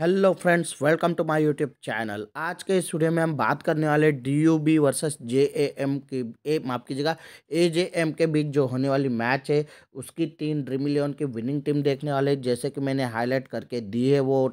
hello friends welcome to my YouTube channel आज के इस वीडियो में हम बात करने वाले D U B versus J A M की ए माफ कीजिएगा ए जे एम के बीच जो होने वाली मैच है उसकी टीम ड्रीम इलेवन की विनिंग टीम देखने वाले जैसे कि मैंने हाईलाइट करके दी है वो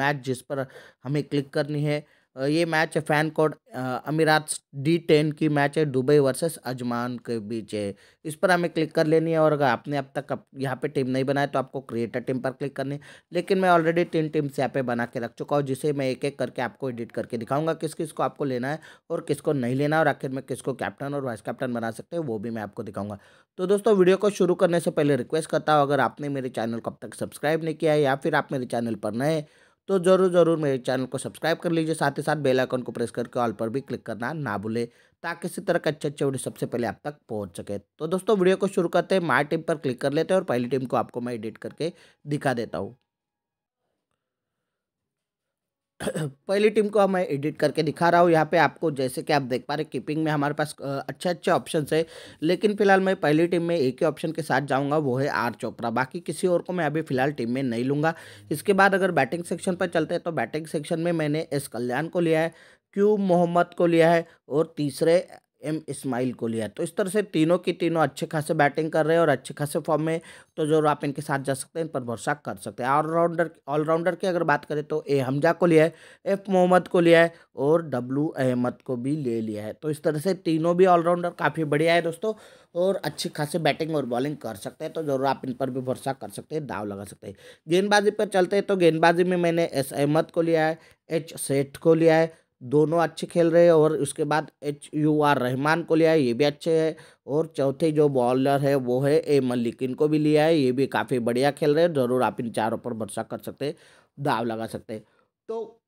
मैच जिस पर हमें क्लिक करनी है ये मैच है FanCode Emirates D ten की मैच है दुबई वर्सेस अजमान के बीच है इस पर हमें क्लिक कर लेनी है और अगर आपने अब तक अप यहाँ पे टीम नहीं बनाया तो आपको क्रिएटर टीम पर क्लिक करनी है लेकिन मैं ऑलरेडी तीन टीम्स यहाँ पे बना के रख चुका हूँ जिसे मैं एक एक करके आपको एडिट करके दिखाऊंगा किस किस को आपको लेना है और किसको नहीं लेना और आखिर में किसको कैप्टन और वाइस कैप्टन बना सकते हैं वो भी मैं आपको दिखाऊंगा तो दोस्तों वीडियो को शुरू करने से पहले रिक्वेस्ट करता हूँ अगर आपने मेरे चैनल को अब तक सब्सक्राइब नहीं किया है या फिर आप मेरे चैनल पर नए तो ज़रूर ज़रूर मेरे चैनल को सब्सक्राइब कर लीजिए साथ ही साथ बेल आइकन को प्रेस करके ऑल पर भी क्लिक करना ना भूले ताकि इसी तरह के अच्छे अच्छे वीडियो सबसे पहले आप तक पहुंच सके तो दोस्तों वीडियो को शुरू करते हैं माई टीम पर क्लिक कर लेते हैं और पहली टीम को आपको मैं एडिट करके दिखा देता हूँ पहली टीम को मैं एडिट करके दिखा रहा हूँ यहाँ पे आपको जैसे कि आप देख पा रहे कीपिंग में हमारे पास अच्छे अच्छे ऑप्शन है लेकिन फिलहाल मैं पहली टीम में एक ही ऑप्शन के साथ जाऊँगा वो है आर चोपड़ा बाकी किसी और को मैं अभी फिलहाल टीम में नहीं लूँगा इसके बाद अगर बैटिंग सेक्शन पर चलते हैं तो बैटिंग सेक्शन में मैंने एस कल्याण को लिया है क्यू मोहम्मद को लिया है और तीसरे एम इस्माइल को लिया तो इस तरह से तीनों की तीनों अच्छे खासे बैटिंग कर रहे हैं और अच्छे खासे फॉर्म में तो जरूर आप इनके साथ जा सकते हैं इन पर भरोसा कर सकते हैं ऑलराउंडर ऑलराउंडर की अगर बात करें तो ए हमजा को लिया है एफ मोहम्मद को लिया है और डब्लू अहमद को भी ले लिया है तो इस तरह से तीनों भी ऑलराउंडर काफ़ी बढ़िया है दोस्तों और अच्छी खासे बैटिंग और बॉलिंग कर सकते हैं तो जरूर आप इन पर भी भरोसा कर सकते हैं दाव लगा सकते हैं गेंदबाजी पर चलते हैं तो गेंदबाजी में मैंने एस अहमद को लिया है एच सेठ को लिया है दोनों अच्छे खेल रहे हैं और उसके बाद एच यू आर रहमान को लिया है ये भी अच्छे है और चौथे जो बॉलर है वो है ए मल्लिक इनको भी लिया है ये भी काफ़ी बढ़िया खेल रहे हैं ज़रूर आप इन चारों पर भरोसा कर सकते हैं दाव लगा सकते हैं तो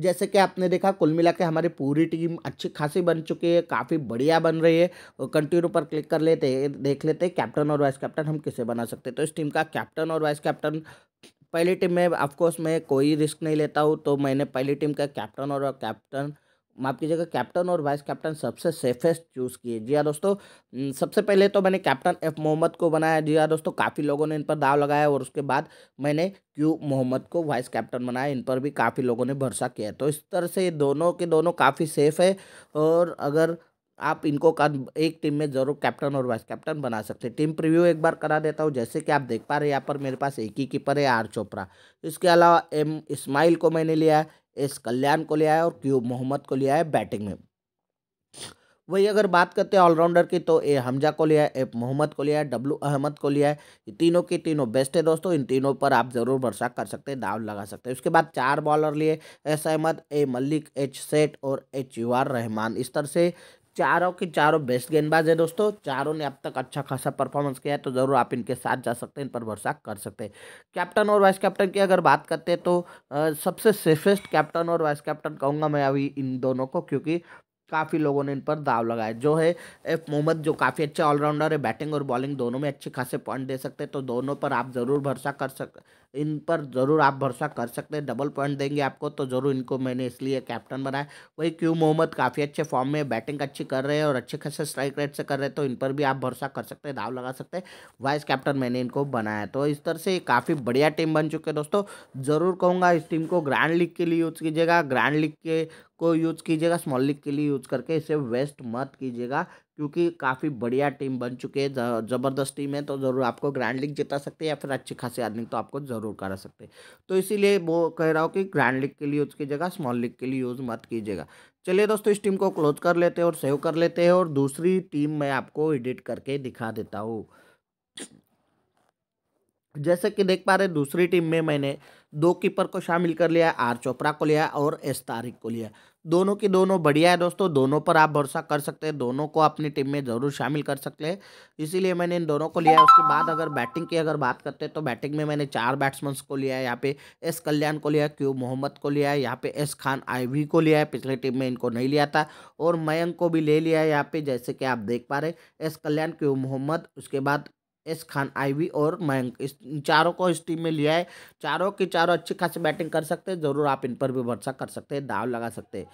जैसे कि आपने देखा कुल मिला के हमारी पूरी टीम अच्छी खासी बन चुकी है काफ़ी बढ़िया बन रही है और कंटिन्यू पर क्लिक कर लेते हैं देख लेते हैं कैप्टन और वाइस कैप्टन हम किसे बना सकते हैं तो इस टीम का कैप्टन और वाइस कैप्टन पहली टीम में ऑफकोर्स मैं कोई रिस्क नहीं लेता हूँ तो मैंने पहली टीम का कैप्टन और कैप्टन माफ कीजिएगा कैप्टन और वाइस कैप्टन सबसे सेफेस्ट चूज़ किए जी हाँ दोस्तों सबसे पहले तो मैंने कैप्टन एफ मोहम्मद को बनाया जी हाँ दोस्तों काफ़ी लोगों ने इन पर दाव लगाया और उसके बाद मैंने क्यू मोहम्मद को वाइस कैप्टन बनाया इन पर भी काफ़ी लोगों ने भरोसा किया तो इस तरह से दोनों के दोनों काफ़ी सेफ है और अगर आप इनको एक टीम में जरूर कैप्टन और वाइस कैप्टन बना सकते हैं टीम प्रीव्यू एक बार करा देता हूँ जैसे कि आप देख पा रहे हैं यहाँ पर मेरे पास एक ही कीपर है आर चोपड़ा इसके अलावा एम इस्माइल को मैंने लिया है एस कल्याण को लिया है और क्यू मोहम्मद को लिया है बैटिंग में वही अगर बात करते हैं ऑलराउंडर की तो ए हमजा को लिया है एफ मोहम्मद को लिया है डब्लू अहमद को लिया है ये तीनों के तीनों बेस्ट है दोस्तों इन तीनों पर आप ज़रूर भरसा कर सकते हैं दाव लगा सकते हैं उसके बाद चार बॉलर लिए S Ahmed A Malik H Seth और एच यू आर रहमान इस तरह से चारों के चारों बेस्ट गेंदबाज है दोस्तों चारों ने अब तक अच्छा खासा परफॉर्मेंस किया है तो ज़रूर आप इनके साथ जा सकते हैं इन पर भरोसा कर सकते हैं कैप्टन और वाइस कैप्टन की अगर बात करते हैं तो आ, सबसे सेफेस्ट कैप्टन और वाइस कैप्टन कहूँगा मैं अभी इन दोनों को क्योंकि काफ़ी लोगों ने इन पर दाव लगाया जो है एफ मोहम्मद जो काफ़ी अच्छे ऑलराउंडर है बैटिंग और बॉलिंग दोनों में अच्छे खासे पॉइंट दे सकते हैं तो दोनों पर आप ज़रूर भरोसा कर सक इन पर ज़रूर आप भरोसा कर सकते हैं डबल पॉइंट देंगे आपको तो ज़रूर इनको मैंने इसलिए कैप्टन बनाया वही क्यू मोहम्मद काफ़ी अच्छे फॉर्म में बैटिंग अच्छी कर रहे हैं और अच्छे खासे स्ट्राइक रेट से कर रहे हैं तो इन पर भी आप भरोसा कर सकते हैं दाव लगा सकते हैं वाइस कैप्टन मैंने इनको बनाया तो इस तरह से काफ़ी बढ़िया टीम बन चुके हैं दोस्तों ज़रूर कहूँगा इस टीम को ग्रैंड लीग के लिए यूज़ कीजिएगा ग्रैंड लीग के को यूज़ कीजिएगा स्मॉल लीग के लिए यूज़ करके इसे वेस्ट मत कीजिएगा क्योंकि काफ़ी बढ़िया टीम बन चुकी है ज़बरदस्त टीम है तो ज़रूर आपको ग्रैंड लीग जिता सकते हैं या फिर अच्छी खासी अर्निंग तो आपको ज़रूर करा सकते हैं तो इसीलिए वो कह रहा हूँ कि ग्रैंड लीग के लिए यूज़ की जगह स्मॉल लीग के लिए यूज़ मत कीजिएगा चलिए दोस्तों इस टीम को क्लोज कर लेते हैं और सेव कर लेते हैं और दूसरी टीम मैं आपको एडिट करके दिखा देता हूँ जैसे कि देख पा रहे दूसरी टीम में मैंने दो कीपर को शामिल कर लिया आर चोपड़ा को लिया और एस तारिक को लिया दोनों की दोनों बढ़िया है दोस्तों दोनों पर आप भरोसा कर सकते हैं दोनों को अपनी टीम में ज़रूर शामिल कर सकते हैं इसीलिए मैंने इन दोनों को लिया है उसके बाद अगर बैटिंग की अगर बात करते हैं तो बैटिंग में मैंने चार बैट्समैन को लिया है यहाँ पे एस कल्याण को लिया क्यू मोहम्मद को लिया है यहाँ पे एस खान आई को लिया है पिछले टीम में इनको नहीं लिया था और मयंक को भी ले लिया है यहाँ पे जैसे कि आप देख पा रहे एस कल्याण क्यू मोहम्मद उसके बाद एस खान आईवी और मयंक इस चारों को इस टीम में लिया है चारों के चारों अच्छी खासी बैटिंग कर सकते हैं ज़रूर आप इन पर भी भरोसा कर सकते हैं दाव लगा सकते हैं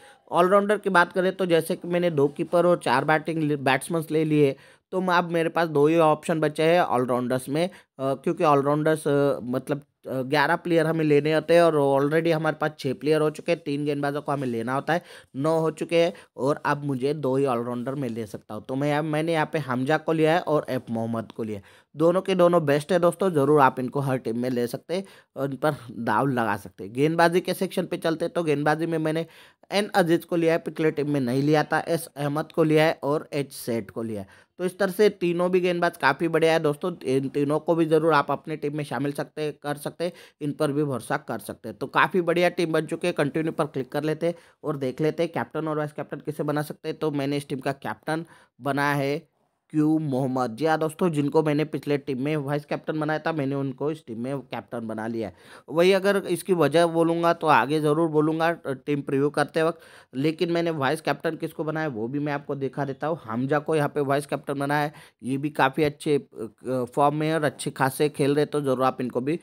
ऑलराउंडर की बात करें तो जैसे कि मैंने दो कीपर और चार बैटिंग बैट्समैन ले लिए तो अब मेरे पास दो ही ऑप्शन बचे हैं ऑलराउंडर्स में क्योंकि ऑलराउंडर्स मतलब ग्यारह प्लेयर हमें लेने होते हैं और ऑलरेडी हमारे पास छः प्लेयर हो चुके हैं तीन गेंदबाजों को हमें लेना होता है नौ हो चुके हैं और अब मुझे दो ही ऑलराउंडर में ले सकता हूँ तो मैं अब मैंने यहाँ पे हमजा को लिया है और एफ मोहम्मद को लिया दोनों के दोनों बेस्ट है दोस्तों ज़रूर आप इनको हर टीम में ले सकते हैं और इन पर दाव लगा सकते हैं गेंदबाजी के सेक्शन पर चलते तो गेंदबाजी में मैंने एन अजीज को लिया है पिछले टीम में नहीं लिया था एस अहमद को लिया है और एच सेट को लिया है तो इस तरह से तीनों भी गेंदबाज काफ़ी बढ़िया है दोस्तों इन तीनों को भी ज़रूर आप अपने टीम में शामिल सकते कर सकते इन पर भी भरोसा कर सकते हैं तो काफ़ी बढ़िया टीम बन चुकी है कंटिन्यू पर क्लिक कर लेते और देख लेते कैप्टन और वाइस कैप्टन किसे बना सकते हैं तो मैंने इस टीम का कैप्टन बनाया है क्यू मोहम्मद जी हाँ दोस्तों जिनको मैंने पिछले टीम में वाइस कैप्टन बनाया था मैंने उनको इस टीम में कैप्टन बना लिया है वही अगर इसकी वजह बोलूँगा तो आगे ज़रूर बोलूँगा टीम प्रिव्यू करते वक्त लेकिन मैंने वाइस कैप्टन किसको बनाया वो भी मैं आपको दिखा देता हूँ हमजा को यहाँ पे वाइस कैप्टन बनाया है ये भी काफ़ी अच्छे फॉर्म में और अच्छे खासे खेल रहे तो ज़रूर आप इनको भी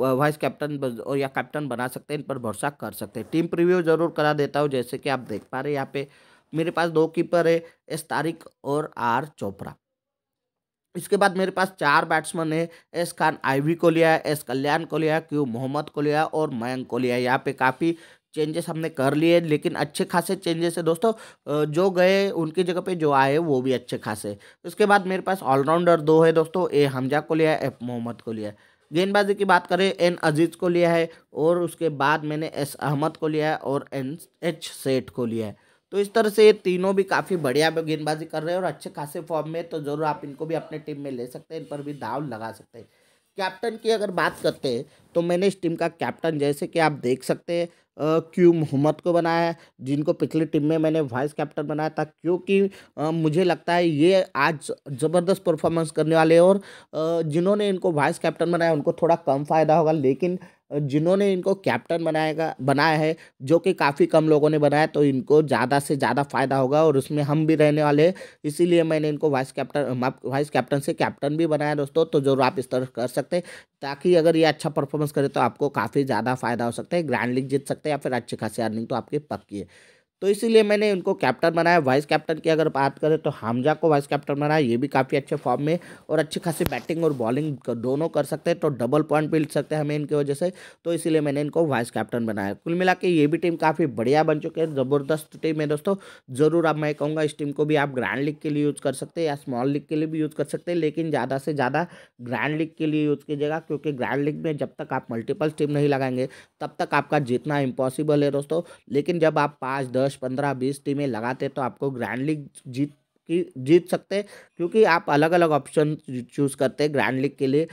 वाइस कैप्टन और या कैप्टन बना सकते हैं इन पर भरोसा कर सकते हैं टीम प्रिव्यू ज़रूर करा देता हूँ जैसे कि आप देख पा रहे हैं यहाँ पर मेरे पास दो कीपर है एस तारिक और आर चोपड़ा इसके बाद मेरे पास चार बैट्समैन है एस खान आईवी को लिया है एस कल्याण को लिया क्यू मोहम्मद को लिया और मयंक को लिया यहाँ पे काफ़ी चेंजेस हमने कर लिए लेकिन अच्छे खासे चेंजेस है दोस्तों जो गए उनकी जगह पे जो आए वो भी अच्छे खासे उसके बाद मेरे पास ऑलराउंडर दो है दोस्तों ए हमजा को लिया है एफ मोहम्मद को लिया है गेंदबाजी की बात करें एन अजीज़ को लिया है और उसके बाद मैंने एस अहमद को लिया है और एन एच सेठ को लिया है तो इस तरह से ये तीनों भी काफ़ी बढ़िया गेंदबाजी कर रहे हैं और अच्छे खासे फॉर्म में तो ज़रूर आप इनको भी अपने टीम में ले सकते हैं इन पर भी दाव लगा सकते हैं कैप्टन की अगर बात करते हैं तो मैंने इस टीम का कैप्टन जैसे कि आप देख सकते हैं क्यू मोहम्मद को बनाया है जिनको पिछली टीम में मैंने वाइस कैप्टन बनाया था क्योंकि मुझे लगता है ये आज ज़बरदस्त परफॉर्मेंस करने वाले हैं और जिन्होंने इनको वाइस कैप्टन बनाया उनको थोड़ा कम फ़ायदा होगा लेकिन जिन्होंने इनको कैप्टन बनाएगा बनाया है जो कि काफ़ी कम लोगों ने बनाया तो इनको ज़्यादा से ज़्यादा फ़ायदा होगा और उसमें हम भी रहने वाले हैं इसीलिए मैंने इनको वाइस कैप्टन वाइस कैप्टन से कैप्टन भी बनाया दोस्तों तो ज़रूर आप इस तरह कर सकते हैं ताकि अगर ये अच्छा परफॉर्मेंस करे तो आपको काफ़ी ज़्यादा फ़ायदा हो सकता है ग्रैंड लीग जीत सकते हैं या फिर अच्छी खासी अर्निंग तो आपकी पक्की है तो इसीलिए मैंने उनको कैप्टन बनाया वाइस कैप्टन की अगर बात करें तो हमजा को वाइस कैप्टन बनाया ये भी काफ़ी अच्छे फॉर्म में और अच्छी खासी बैटिंग और बॉलिंग दोनों कर सकते हैं तो डबल पॉइंट मिल सकते हैं हमें इनकी वजह से तो इसीलिए मैंने इनको वाइस कैप्टन बनाया कुल मिला के ये भी टीम काफ़ी बढ़िया बन चुकी है ज़बरदस्त टीम है दोस्तों ज़रूर अब मैं कहूँगा इस टीम को भी आप ग्रैंड लीग के लिए यूज़ कर सकते हैं या स्मॉल लीग के लिए भी यूज़ कर सकते हैं लेकिन ज़्यादा से ज़्यादा ग्रैंड लीग के लिए यूज़ कीजिएगा क्योंकि ग्रैंड लीग में जब तक आप मल्टीपल टीम नहीं लगाएंगे तब तक आपका जीतना इम्पॉसिबल है दोस्तों लेकिन जब आप पाँच दस दस पंद्रह बीस टीमें लगाते तो आपको ग्रैंड लीग जीत की जीत सकते क्योंकि आप अलग अलग ऑप्शन चूज़ करते ग्रैंड लीग के लिए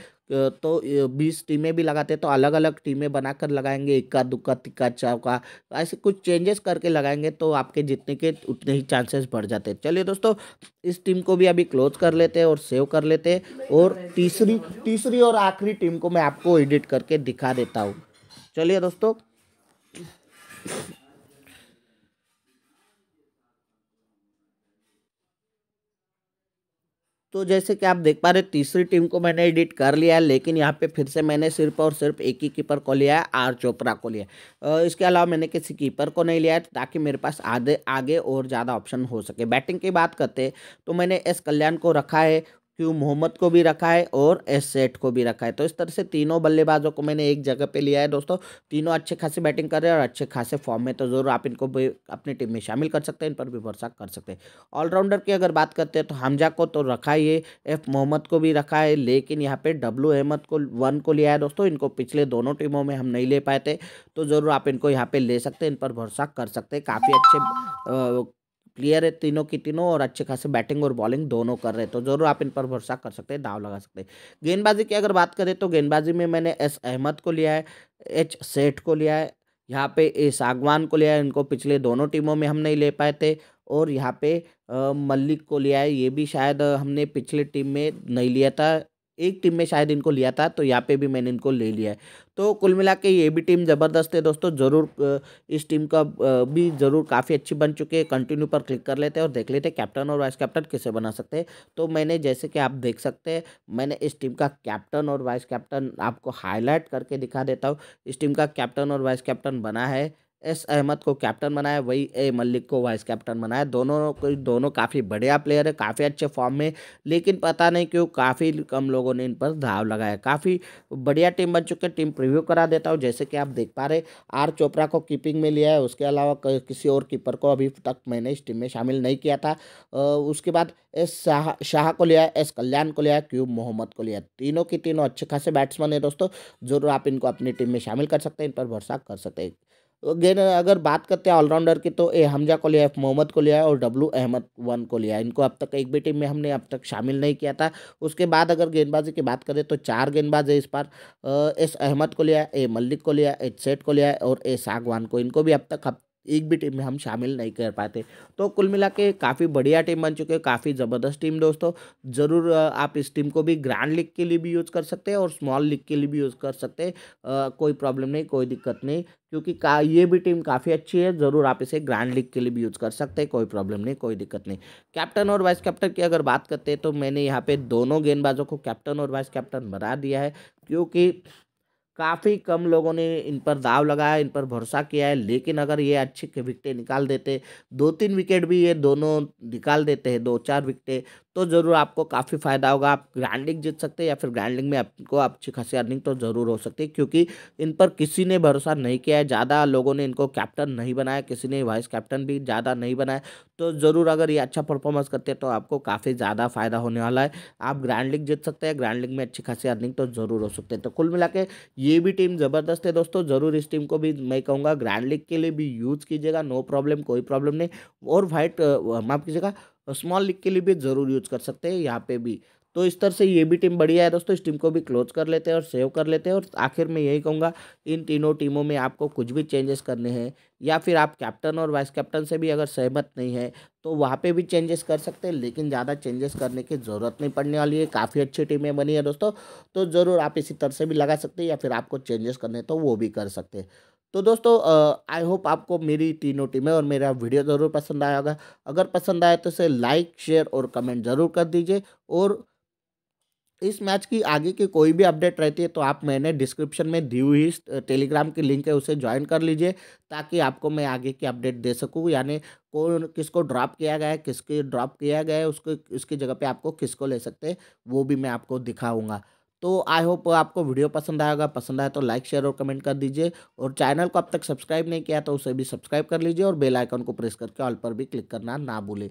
तो बीस टीमें भी लगाते तो अलग अलग टीमें बनाकर लगाएंगे इक्का दुक्का तिक्का चौका ऐसे कुछ चेंजेस करके लगाएंगे तो आपके जीतने के उतने ही चांसेस बढ़ जाते हैं चलिए दोस्तों इस टीम को भी अभी क्लोज कर लेते हैं और सेव कर लेते हैं और तीसरी तीसरी और आखिरी टीम को मैं आपको एडिट करके दिखा देता हूँ चलिए दोस्तों तो जैसे कि आप देख पा रहे तीसरी टीम को मैंने एडिट कर लिया है लेकिन यहाँ पे फिर से मैंने सिर्फ और सिर्फ एक ही कीपर को लिया है आर चोपड़ा को लिया इसके अलावा मैंने किसी कीपर को नहीं लिया है ताकि मेरे पास आधे आगे और ज़्यादा ऑप्शन हो सके बैटिंग की बात करते तो मैंने एस कल्याण को रखा है क्यू मोहम्मद को भी रखा है और एस सेट को भी रखा है तो इस तरह से तीनों बल्लेबाजों को मैंने एक जगह पे लिया है दोस्तों तीनों अच्छे खासे बैटिंग कर रहे हैं और अच्छे खासे फॉर्म में तो ज़रूर आप इनको भी अपनी टीम में शामिल कर सकते हैं इन पर भी भरोसा कर सकते हैं ऑलराउंडर की अगर बात करते हैं तो हमजा को तो रखा ही है एफ मोहम्मद को भी रखा है लेकिन यहाँ पर डब्लू अहमद को वन को लिया है दोस्तों इनको पिछले दोनों टीमों में हम नहीं ले पाए थे तो ज़रूर आप इनको यहाँ पर ले सकते हैं इन पर भरोसा कर सकते हैं काफ़ी अच्छे क्लियर है तीनों की तीनों और अच्छे खासे बैटिंग और बॉलिंग दोनों कर रहे हैं तो जरूर आप इन पर भरोसा कर सकते हैं दाव लगा सकते हैं गेंदबाजी की अगर बात करें तो गेंदबाजी में मैंने एस अहमद को लिया है एच सेठ को लिया है यहाँ पे ए सागवान को लिया है इनको पिछले दोनों टीमों में हम नहीं ले पाए थे और यहाँ पे मलिक को लिया है ये भी शायद हमने पिछले टीम में नहीं लिया था एक टीम में शायद इनको लिया था तो यहाँ पे भी मैंने इनको ले लिया है तो कुल मिला के ये भी टीम ज़बरदस्त है दोस्तों ज़रूर इस टीम का भी ज़रूर काफ़ी अच्छी बन चुकी है कंटिन्यू पर क्लिक कर लेते हैं और देख लेते हैं कैप्टन और वाइस कैप्टन किसे बना सकते हैं तो मैंने जैसे कि आप देख सकते हैं मैंने इस टीम का कैप्टन और वाइस कैप्टन आपको हाईलाइट करके दिखा देता हूँ इस टीम का कैप्टन और वाइस कैप्टन बना है एस अहमद को कैप्टन बनाया वही ए मलिक को वाइस कैप्टन बनाया दोनों दोनों काफ़ी बढ़िया प्लेयर है काफ़ी अच्छे फॉर्म में लेकिन पता नहीं क्यों काफ़ी कम लोगों ने इन पर धाव लगाया काफ़ी बढ़िया टीम बन चुकी है टीम प्रीव्यू करा देता हूँ जैसे कि आप देख पा रहे आर चोपड़ा को कीपिंग में लिया है उसके अलावा किसी और कीपर को अभी तक मैंने इस टीम में शामिल नहीं किया था उसके बाद एस शाह शाह को लिया एस कल्याण को लिया क्यूब मोहम्मद को लिया तीनों की तीनों अच्छे खासे बैट्समैन है दोस्तों जरूर आप इनको अपनी टीम में शामिल कर सकते हैं इन पर भरोसा कर सकते हैं अगेन अगर बात करते हैं ऑलराउंडर की तो ए हमजा को लिया एफ मोहम्मद को लिया है और डब्लू अहमद वन को लिया इनको अब तक एक भी टीम में हमने अब तक शामिल नहीं किया था उसके बाद अगर गेंदबाजी की बात करें तो चार गेंदबाज है इस बार एस अहमद को लिया ए मल्लिक को लिया एच सेठ को लिया और ए सागवान को इनको भी अब तक अब एक भी टीम में हम शामिल नहीं कर पाते तो कुल मिला के काफ़ी बढ़िया टीम बन चुकी है काफ़ी ज़बरदस्त टीम दोस्तों ज़रूर आप इस टीम को भी ग्रैंड लीग के लिए भी यूज़ कर सकते हैं और स्मॉल लीग के लिए भी यूज़ कर सकते हैं कोई प्रॉब्लम नहीं कोई दिक्कत नहीं क्योंकि का ये भी टीम काफ़ी अच्छी है ज़रूर आप इसे ग्रैंड लीग के लिए भी यूज़ कर सकते हैं कोई प्रॉब्लम नहीं कोई दिक्कत नहीं कैप्टन और वाइस कैप्टन की अगर बात करते हैं तो मैंने यहाँ पे दोनों गेंदबाजों को कैप्टन और वाइस कैप्टन बना दिया है क्योंकि काफ़ी कम लोगों ने इन पर दाव लगाया इन पर भरोसा किया है लेकिन अगर ये अच्छे विकटें निकाल देते दो तीन विकेट भी ये दोनों निकाल देते हैं दो चार विकटें तो ज़रूर आपको काफ़ी फ़ायदा होगा आप ग्रैंड लीग जीत सकते हैं या फिर ग्रैंड लीग में आपको अच्छी खासी अर्निंग तो ज़रूर हो सकती है क्योंकि इन पर किसी ने भरोसा नहीं किया है ज़्यादा लोगों ने इनको कैप्टन नहीं बनाया किसी ने वाइस कैप्टन भी ज़्यादा नहीं बनाया तो ज़रूर अगर ये अच्छा परफॉर्मेंस करते हैं तो आपको काफ़ी ज़्यादा फ़ायदा होने वाला है आप ग्रैंड लीग जीत सकते हैं ग्रैंड लीग में अच्छी खासी अर्निंग तो ज़रूर हो सकते हैं तो कुल मिला ये भी टीम ज़बरदस्त है दोस्तों ज़रूर इस टीम को भी मैं कहूँगा ग्रैंड लीग के लिए भी यूज़ कीजिएगा नो प्रॉब्लम कोई प्रॉब्लम नहीं और वाइट माफ़ कीजिएगा और स्मॉल लीग के लिए भी ज़रूर यूज कर सकते हैं यहाँ पे भी तो इस तरह से ये भी टीम बढ़िया है दोस्तों इस टीम को भी क्लोज कर लेते हैं और सेव कर लेते हैं और आखिर में यही कहूँगा इन तीनों टीमों में आपको कुछ भी चेंजेस करने हैं या फिर आप कैप्टन और वाइस कैप्टन से भी अगर सहमत नहीं है तो वहाँ पे भी चेंजेस कर सकते हैं लेकिन ज़्यादा चेंजेस करने की ज़रूरत नहीं पड़ने वाली है काफ़ी अच्छी टीमें बनी है दोस्तों तो ज़रूर आप इसी तरह से भी लगा सकते हैं या फिर आपको चेंजेस करने तो वो भी कर सकते हैं तो दोस्तों आई होप आपको मेरी तीनों टीमें और मेरा वीडियो ज़रूर पसंद आया होगा अगर पसंद आए तो इसे लाइक शेयर और कमेंट ज़रूर कर दीजिए और इस मैच की आगे की कोई भी अपडेट रहती है तो आप मैंने डिस्क्रिप्शन में दी हुई टेलीग्राम की लिंक है उसे ज्वाइन कर लीजिए ताकि आपको मैं आगे की अपडेट दे सकूँ यानी कौन किसको ड्रॉप किया गया है किसके ड्रॉप किया गया है उसको उसकी जगह पे आपको किसको ले सकते हैं वो भी मैं आपको दिखाऊंगा तो आई होप आपको वीडियो पसंद आएगा पसंद आए तो लाइक शेयर और कमेंट कर दीजिए और चैनल को अब तक सब्सक्राइब नहीं किया तो उसे भी सब्सक्राइब कर लीजिए और बेल आइकन को प्रेस करके ऑल पर भी क्लिक करना ना भूलें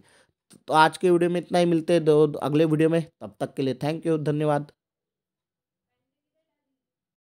तो आज के वीडियो में इतना ही मिलते हैं दो अगले वीडियो में तब तक के लिए थैंक यू धन्यवाद